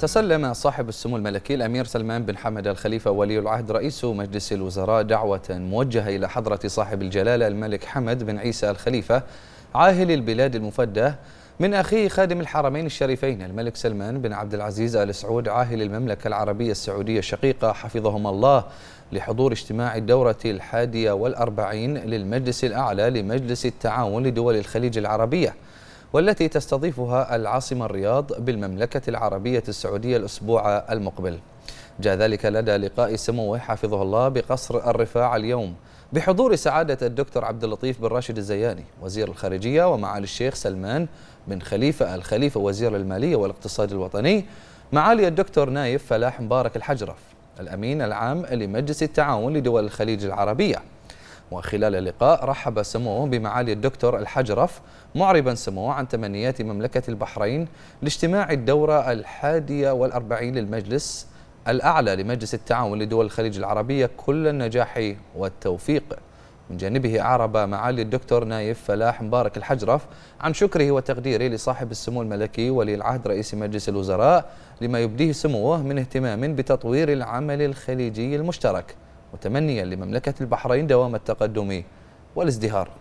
تسلم صاحب السمو الملكي الأمير سلمان بن حمد الخليفة ولي العهد رئيس مجلس الوزراء دعوة موجهة إلى حضرة صاحب الجلالة الملك حمد بن عيسى الخليفة عاهل البلاد المفدى من أخيه خادم الحرمين الشريفين الملك سلمان بن عبد العزيز آل سعود عاهل المملكة العربية السعودية الشقيقة حفظهما الله لحضور اجتماع الدورة الحادية والأربعين للمجلس الأعلى لمجلس التعاون لدول الخليج العربية والتي تستضيفها العاصمة الرياض بالمملكة العربية السعودية الأسبوع المقبل جاء ذلك لدى لقاء سموه حفظه الله بقصر الرفاع اليوم بحضور سعادة الدكتور عبد اللطيف بن راشد الزياني وزير الخارجية ومعالي الشيخ سلمان بن خليفة الخليفة وزير المالية والاقتصاد الوطني معالي الدكتور نايف فلاح مبارك الحجرف الأمين العام لمجلس التعاون لدول الخليج العربية وخلال اللقاء رحب سموه بمعالي الدكتور الحجرف معربا سموه عن تمنيات مملكة البحرين لاجتماع الدورة الحادية والأربعين للمجلس الأعلى لمجلس التعاون لدول الخليج العربية كل النجاح والتوفيق من جانبه أعرب معالي الدكتور نايف فلاح مبارك الحجرف عن شكره وتقديره لصاحب السمو الملكي ولي العهد رئيس مجلس الوزراء لما يبديه سموه من اهتمام بتطوير العمل الخليجي المشترك متمنيا لمملكة البحرين دوام التقدم والازدهار